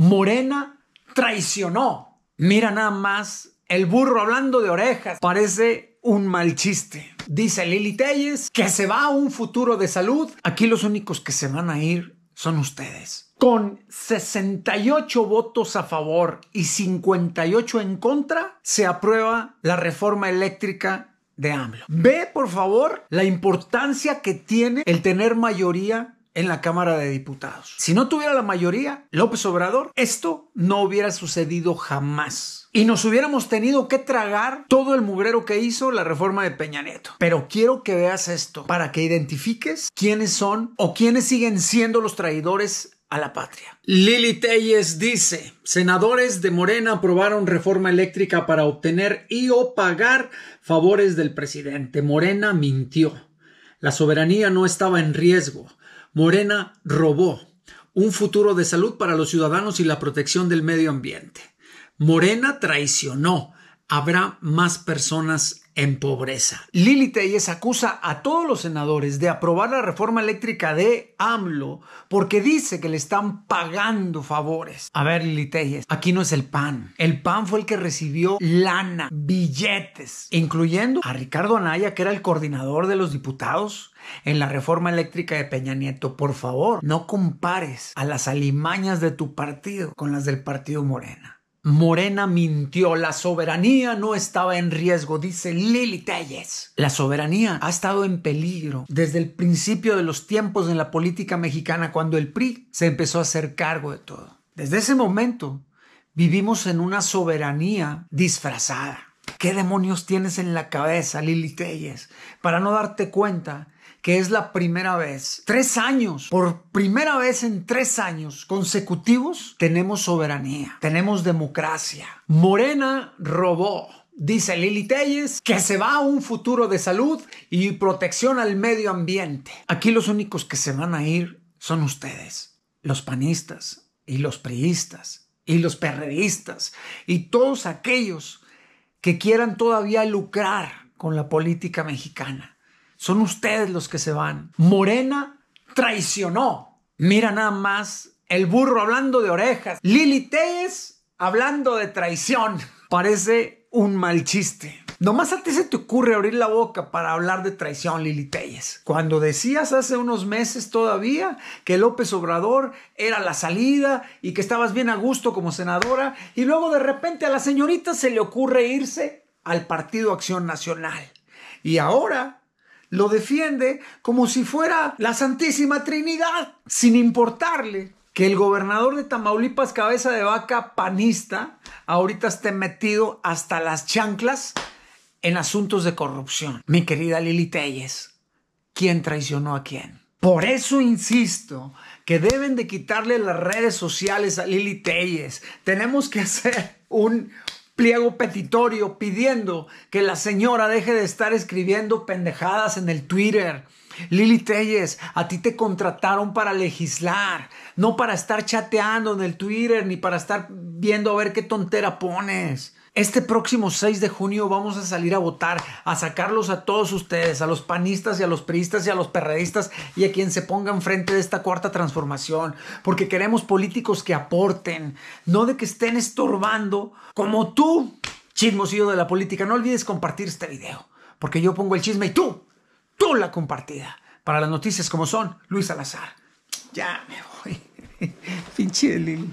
Morena traicionó. Mira nada más el burro hablando de orejas. Parece un mal chiste. Dice Lili Telles que se va a un futuro de salud. Aquí los únicos que se van a ir son ustedes. Con 68 votos a favor y 58 en contra, se aprueba la reforma eléctrica de AMLO. Ve, por favor, la importancia que tiene el tener mayoría en la Cámara de Diputados. Si no tuviera la mayoría, López Obrador, esto no hubiera sucedido jamás. Y nos hubiéramos tenido que tragar todo el mugrero que hizo la reforma de Peña Nieto. Pero quiero que veas esto para que identifiques quiénes son o quiénes siguen siendo los traidores a la patria. Lili Telles dice, senadores de Morena aprobaron reforma eléctrica para obtener y o pagar favores del presidente. Morena mintió. La soberanía no estaba en riesgo. Morena robó un futuro de salud para los ciudadanos y la protección del medio ambiente. Morena traicionó. Habrá más personas en pobreza. Lili Telles acusa a todos los senadores de aprobar la reforma eléctrica de AMLO porque dice que le están pagando favores. A ver, Lili Telles, aquí no es el PAN. El PAN fue el que recibió lana, billetes, incluyendo a Ricardo Anaya, que era el coordinador de los diputados en la reforma eléctrica de Peña Nieto. Por favor, no compares a las alimañas de tu partido con las del partido Morena. Morena mintió, la soberanía no estaba en riesgo, dice Lili Telles. La soberanía ha estado en peligro desde el principio de los tiempos en la política mexicana, cuando el PRI se empezó a hacer cargo de todo. Desde ese momento vivimos en una soberanía disfrazada. ¿Qué demonios tienes en la cabeza, Lili Telles, para no darte cuenta que es la primera vez, tres años, por primera vez en tres años consecutivos, tenemos soberanía, tenemos democracia. Morena robó. Dice Lili Telles que se va a un futuro de salud y protección al medio ambiente. Aquí los únicos que se van a ir son ustedes, los panistas y los priistas y los perredistas y todos aquellos que quieran todavía lucrar con la política mexicana. Son ustedes los que se van. Morena traicionó. Mira nada más el burro hablando de orejas. Lili Telles hablando de traición. Parece un mal chiste. Nomás a ti se te ocurre abrir la boca para hablar de traición, Lili Telles. Cuando decías hace unos meses todavía que López Obrador era la salida y que estabas bien a gusto como senadora, y luego de repente a la señorita se le ocurre irse al Partido Acción Nacional. Y ahora lo defiende como si fuera la Santísima Trinidad, sin importarle que el gobernador de Tamaulipas, cabeza de vaca panista, ahorita esté metido hasta las chanclas en asuntos de corrupción. Mi querida Lili Telles, ¿quién traicionó a quién? Por eso insisto que deben de quitarle las redes sociales a Lili Telles. Tenemos que hacer un, pliego petitorio pidiendo que la señora deje de estar escribiendo pendejadas en el Twitter. Lili Telles, a ti te contrataron para legislar, no para estar chateando en el Twitter ni para estar viendo a ver qué tontera pones. Este próximo 6 de junio vamos a salir a votar, a sacarlos a todos ustedes, a los panistas y a los priistas y a los perredistas y a quien se ponga frente de esta cuarta transformación, porque queremos políticos que aporten, no de que estén estorbando como tú, chismosillo de la política. No olvides compartir este video, porque yo pongo el chisme y tú, tú la compartida. Para las noticias como son, Luis Salazar. Ya me voy. Pinche lili.